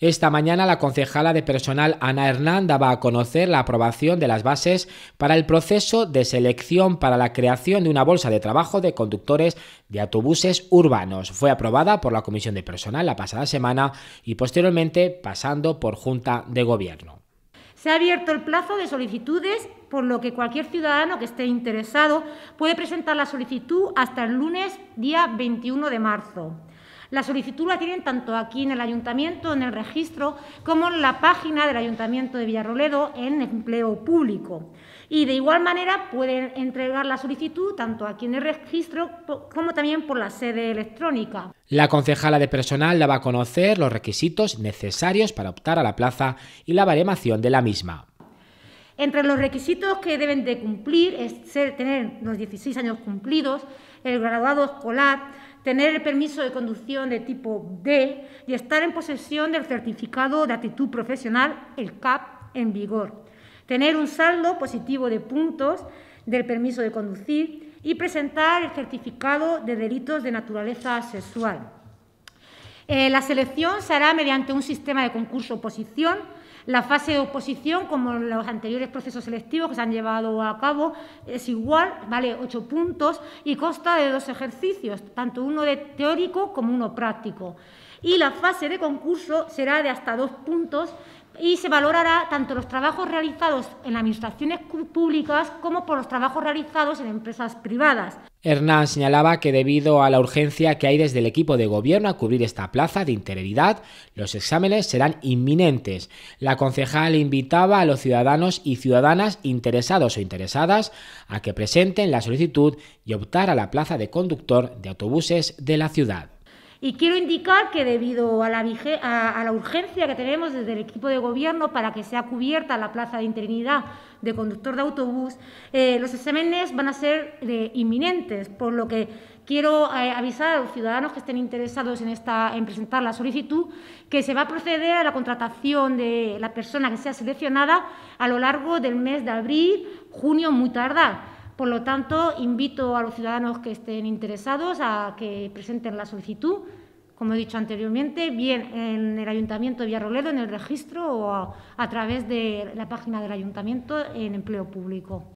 Esta mañana la concejala de personal Ana Hernanda va a conocer la aprobación de las bases para el proceso de selección para la creación de una bolsa de trabajo de conductores de autobuses urbanos. Fue aprobada por la Comisión de Personal la pasada semana y posteriormente pasando por Junta de Gobierno. Se ha abierto el plazo de solicitudes, por lo que cualquier ciudadano que esté interesado puede presentar la solicitud hasta el lunes, día 21 de marzo. La solicitud la tienen tanto aquí en el ayuntamiento, en el registro, como en la página del ayuntamiento de Villarroledo en empleo público. Y de igual manera pueden entregar la solicitud tanto aquí en el registro como también por la sede electrónica. La concejala de personal la va a conocer los requisitos necesarios para optar a la plaza y la baremación de la misma. Entre los requisitos que deben de cumplir es tener los 16 años cumplidos, el graduado escolar, tener el permiso de conducción de tipo D y estar en posesión del certificado de actitud profesional, el CAP, en vigor. Tener un saldo positivo de puntos del permiso de conducir y presentar el certificado de delitos de naturaleza sexual. Eh, la selección se hará mediante un sistema de concurso-oposición. La fase de oposición, como los anteriores procesos selectivos que se han llevado a cabo, es igual, vale ocho puntos y consta de dos ejercicios, tanto uno de teórico como uno práctico. Y la fase de concurso será de hasta dos puntos y se valorará tanto los trabajos realizados en administraciones públicas como por los trabajos realizados en empresas privadas. Hernán señalaba que debido a la urgencia que hay desde el equipo de gobierno a cubrir esta plaza de interioridad, los exámenes serán inminentes. La concejal invitaba a los ciudadanos y ciudadanas interesados o interesadas a que presenten la solicitud y optar a la plaza de conductor de autobuses de la ciudad. Y quiero indicar que debido a la, urgencia que tenemos desde el equipo de gobierno para que sea cubierta la plaza de interinidad de conductor de autobús, eh, los exámenes van a ser eh, inminentes, por lo que quiero eh, avisar a los ciudadanos que estén interesados en, esta, en presentar la solicitud que se va a proceder a la contratación de la persona que sea seleccionada a lo largo del mes de abril, junio muy tardar por lo tanto, invito a los ciudadanos que estén interesados a que presenten la solicitud, como he dicho anteriormente, bien en el Ayuntamiento de Villarroledo, en el registro o a, a través de la página del Ayuntamiento en empleo público.